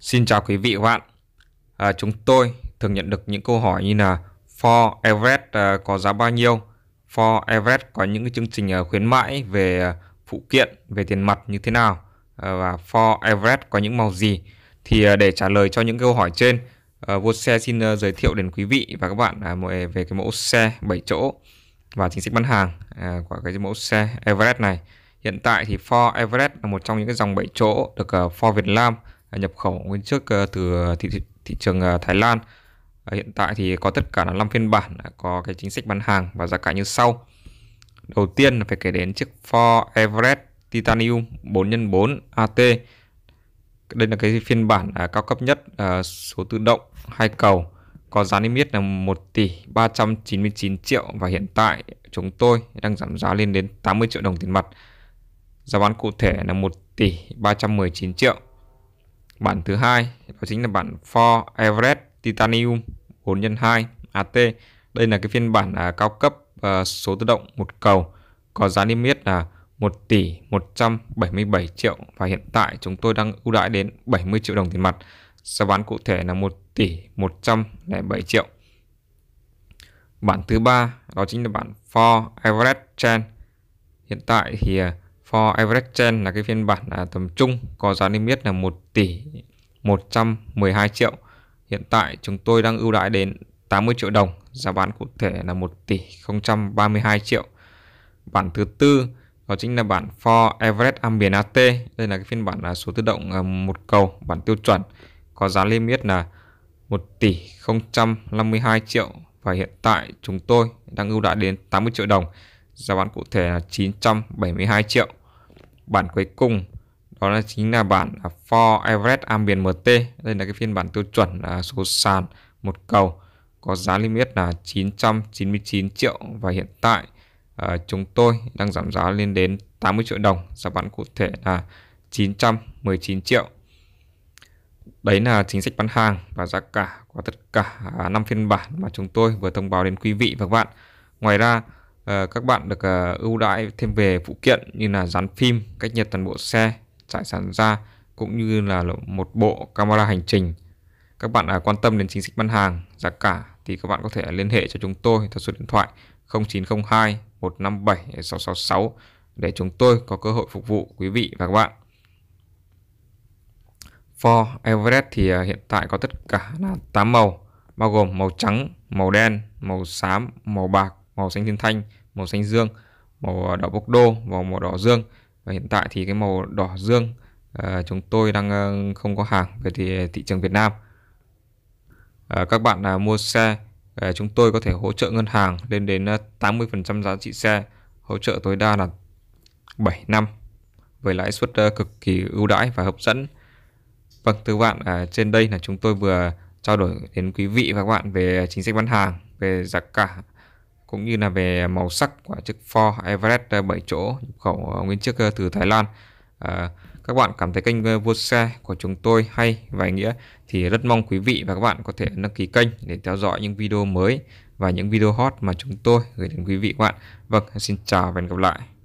Xin chào quý vị và các bạn. À, chúng tôi thường nhận được những câu hỏi như là For Everest à, có giá bao nhiêu? For Everest có những cái chương trình à, khuyến mãi về à, phụ kiện, về tiền mặt như thế nào? À, và For Everest có những màu gì? Thì à, để trả lời cho những câu hỏi trên, à, vô xe xin à, giới thiệu đến quý vị và các bạn à, à về cái mẫu xe 7 chỗ và chính sách bán hàng à, của cái mẫu xe Everest này. Hiện tại thì Ford Everest là một trong những cái dòng 7 chỗ được uh, à, Ford Việt Nam À, nhập khẩu nguyên trước ờ, từ thị, thị, trường ờ, Thái Lan. Ờ, hiện tại thì có tất cả là 5 phiên bản à, có cái chính sách bán hàng và giá cả như sau. Đầu tiên là phải kể đến chiếc Ford Everest Titanium 4x4 AT. Đây là cái phiên bản à, cao cấp nhất số tự động hai cầu có giá niêm yết là 1 tỷ 399 triệu và hiện tại chúng tôi đang giảm giá lên đến 80 triệu đồng tiền mặt. Giá bán cụ thể là 1 tỷ 319 triệu. Bản thứ hai đó chính là bản For Everest Titanium 4x2 AT. Đây là cái phiên bản à, cao cấp à, số tự động một cầu có giá niêm yết là 1 tỷ 177 triệu và hiện tại chúng tôi đang ưu đãi đến 70 triệu đồng tiền mặt. Giá bán cụ thể là 1 tỷ 107 triệu. Bản thứ ba đó chính là bản For Everest Trend. Hiện tại thì à, For average trend là cái phiên bản à, tầm trung có giá niêm yết là 1 tỷ 112 triệu. Hiện tại chúng tôi đang ưu đãi đến 80 triệu đồng, giá bán cụ thể là 1 tỷ 032 triệu. Bản thứ tư đó chính là bản For Everest Ambient AT. Đây là cái phiên bản à, số tự động à, một cầu, bản tiêu chuẩn có giá niêm yết là 1 tỷ 052 triệu và hiện tại chúng tôi đang ưu đãi đến 80 triệu đồng. Giá bán cụ thể là 972 triệu bản cuối cùng đó là chính là bản à, For Everest Ambient MT đây là cái phiên bản tiêu chuẩn à, số sàn một cầu có giá niêm là 999 triệu và hiện tại à, chúng tôi đang giảm giá lên đến 80 triệu đồng giá bán cụ thể là 919 triệu đấy là chính sách bán hàng và giá cả của tất cả 5 phiên bản mà chúng tôi vừa thông báo đến quý vị và các bạn ngoài ra Ờ, các bạn được ờ, ưu đãi thêm về phụ kiện như là dán phim cách nhiệt toàn bộ xe trải sàn da, cũng như là một bộ camera hành trình các bạn à, quan tâm đến chính sách bán hàng giá cả thì các bạn có thể liên hệ cho chúng tôi theo số điện thoại 0902 157 666 để chúng tôi có cơ hội phục vụ quý vị và các bạn. For Everest thì à, hiện tại có tất cả là 8 màu bao gồm màu trắng, màu đen, màu xám, màu bạc màu xanh thiên thanh màu xanh dương màu đỏ bốc đô và màu đỏ dương và hiện tại thì cái màu đỏ dương à, chúng tôi đang à, không có hàng về thì thị trường Việt Nam à, các bạn à, mua xe à, chúng tôi có thể hỗ trợ ngân hàng lên đến 80% à, giá trị xe hỗ trợ tối đa là 7 năm với lãi suất à, cực kỳ ưu đãi và hấp dẫn vâng thưa các bạn à, trên đây là chúng tôi vừa trao đổi đến quý vị và các bạn về chính sách bán hàng về giá cả cũng như là về màu sắc của chiếc Ford Everest 7 ờ, chỗ nhập khẩu ờ, nguyên chiếc ờ, từ Thái Lan. À, các bạn cảm thấy kênh vô xe của chúng tôi hay và ý nghĩa thì rất mong quý vị và các bạn có thể đăng ký kênh để theo dõi những video mới và những video hot mà chúng tôi gửi đến quý vị các bạn. Vâng, xin chào và hẹn gặp lại.